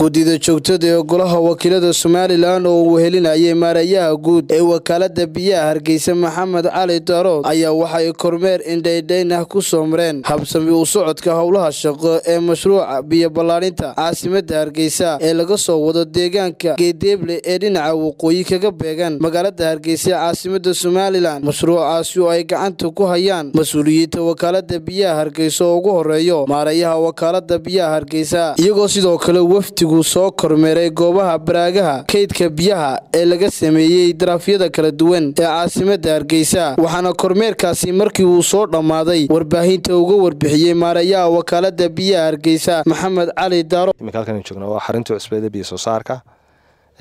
guddida joogtada ee golaha wakiilada somalilan oo uu helinayay maarayaha guud ee wakaaladda biyaha hargeysa maxamed cali darood ayaa waxay kormeer indhaydhayn ah ku soo mareen habsami u socodka howlaha shaqo ee mashruuca biyo ballaarinta caasimadda hargeysa ee laga soo wado deegaanka geedeeble ee dhinaca waqooyi kaga beegan magaalada hargeysa caasimada somalilan mashruucaasi oo ay gacanta ku hayaan mas-uuliyiinta wakaalada biyaha hargeysa oo ugu horreeyo maarayaha wakaalada biyaha hargeysa iyagoo sidoo kale wafdi guddigu soo kormeeray goobaha baraagaha kaydka biyaha ee laga sameeyey daraafyada kala duwan ee caasimada hargeysa waxaana kormeerkaasi markii uu soo dhammaaday warbaahinta uga warbixiyey maarayaha wakaaladda biyaha hargeysa maxamed cali daaro halkan joogna waa xarintii cusbeeda biyo soo saarka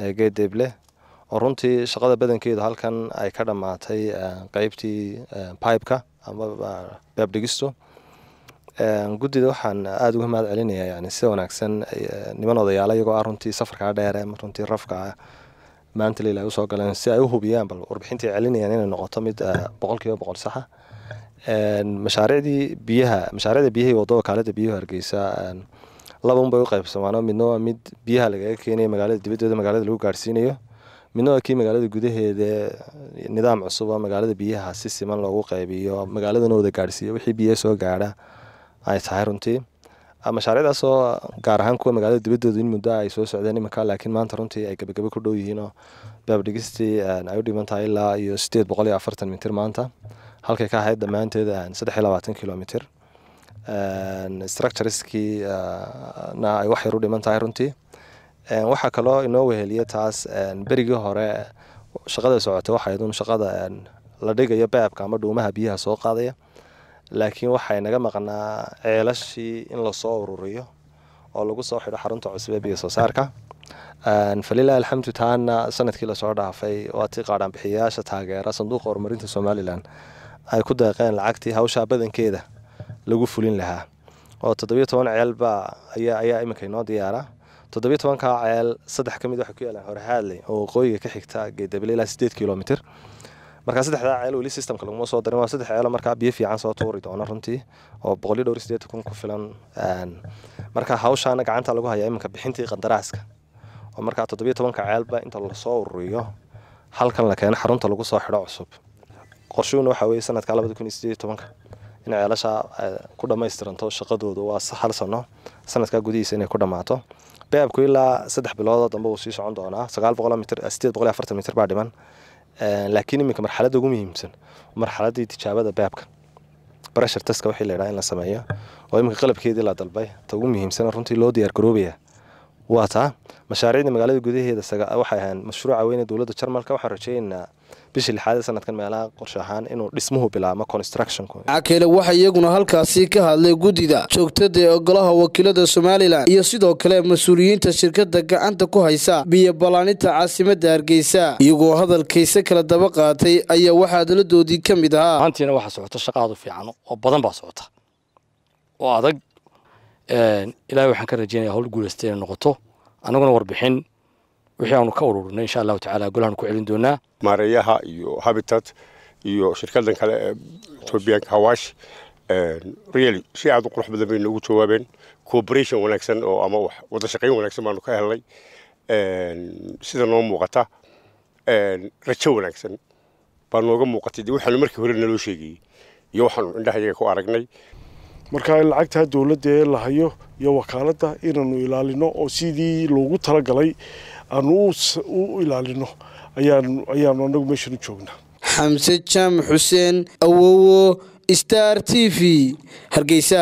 ee geedeeble oo runtii shaqada badankeedu halkan ay ka dhammaatay eh, qeybtii bibeka eh, ama eh, baabdhegisto gudida waxaan aada uga mahad celinayaa yani si wanaagsan niman odayaala iyagoo ah runtii safarkaa dheere runtii rafka ah maanta leila ay usoo galeen si ay u hubiyaan bal warbixinta celinayaan inay noqoto mid boqolkiiba boqol saxa mashaariicdii biyaha mashaariicda biyahii wadada kaalada biyuhu hargeysa laba u qaybsamaano midna waa mid biyaha lagaga keenaya magaalada dibaddeeda magaalada lagu gaarsiinayo midna waa kii magaalada gudaheeda nidaam cusub oo magaalada biyaha si siman loogu qaybiyo magaaladana wada gaarsiiyo wixii biyaha soo gaadha ay tahay runtii ah, mashaariicdaasoo gaar ahaan kuwa magaalada dibadooda in muddo ay soo socdeen iminka laakiin maanta runtii ay gabagabe ku dhow yihiinoo baabdhigistii ah, ay u dhiman tahay ilaa iyo sideed boqol iyo afartan mitir maanta halkay ka ahayd dhammaanteed ah, saddex iyo labaatan kilomitr structureskiina ay wax yar u dhiman tahay runtii waxaa kaloo inoo weheliya taas berigii hore shaqada socota waxaydun shaqada la dhigayo baabka ama dhuumaha biyaha soo qaadaya laakiin waxay naga maqnaa ceelashii in lasoo ururiyo oo lagu soo xidho xarunta cusbe biyo soo saarka falilah alxamdu taana sanadkii lasoo dhaafay waati tii bixiyayaasha taageera sanduuqa horumarinta somalilan ay ku deeqeen lacagtii hawshaa badankeeda lagu fulin lahaa oo toddobiyo toban ceelba ayaa iminka inoo diyaara toddobiyo tobankaa ceel saddex ka mid ah waxay ku yaalaan horhaadley oo waqooyiga ka xigta geedabile ilaa sideed kilomitr markaa saddexdaa ceel weli systemka laguma soo darin waa saddex ceelo markaa biyo fiican soo tuuri doono runtii oo boqolyo dhowr sideetan kun ku filan markaa hawshaana gacanta lagu hayaa iminka bixintii qandaraaska oo markaa toddobiyo tobanka ceelba inta lasoo ururiyo halkan la keeno xarunta lagu soo xidho cusub qorshuuna waxaa weeye sanadka labada kun iyo sideed tobanka in ceelashaa ku dhammaystiranto shaqadoodu waa hal sano sanadkaa gudihiisa inay ku dhammaato beabku ilaa saddex biloodoo dambe uu sii socon doonaa sagaal boqol mitir sideed boqol afartan mitir baa dhiman laakiin iminka marxaladda ugu muhiimsan marxaladii tijaabada baabka breshar taska wixii laydhaha in la sameeyo oo iminka qalabkeedii la dalbay ta ugu muhiimsan runtii loo diyaargaroobaya waa taa mashaariicdii magaalada gudaheeda waxay ahaan mashruuca weyne dowladda jarmalka waxaan rajeynaynaa bishii lixaadee sanadkan meelaha qorshe ahaan inuu dhismuhu bilaabmo constructionakele waxaa iyaguna halkaasi ka hadlay guddida joogtada ee ogolaha wakiilada somalilan iyo sidoo kale mas-uuliyiinta shirkada gacanta ku haysa biyo balaaninta caasimadda hargeysa iyagoo hadalkayse kala daba qaatay ayaa waxaa daladoodii ka mid ahaa maantiina waxaa socota shaqaadu fiican oo badan baa socota oo adag ilaahay waxaan ka rajeynayaa hawl guulaystay inay noqoto annaguna warbixin wixii aanu ka ururinay insha allahu tacaala golahan ku celin doonaa maareeyaha iyo habitat iyo shirkadan kale ee etoobiyaanka hawash really si aad u qurux badan bay noogu jawaabeen cooperation wanaagsan oo ama wada shaqayn wanaagsan baanu ka helnay sida noo muuqata rajo wanaagsan baa nooga muuqatay de waxaanu markii hore naloo sheegayey iyo waxaanu indhaha iyaga ku aragnay markaa in lacagtaa dowladda ee lahayo iyo wakaaladda inaanu ilaalino oo sidii loogu talagalay aanu u ilaalino ayaanu anagu meeshanu joognaa xamse jaamac xuseen awowo star t v hargeysa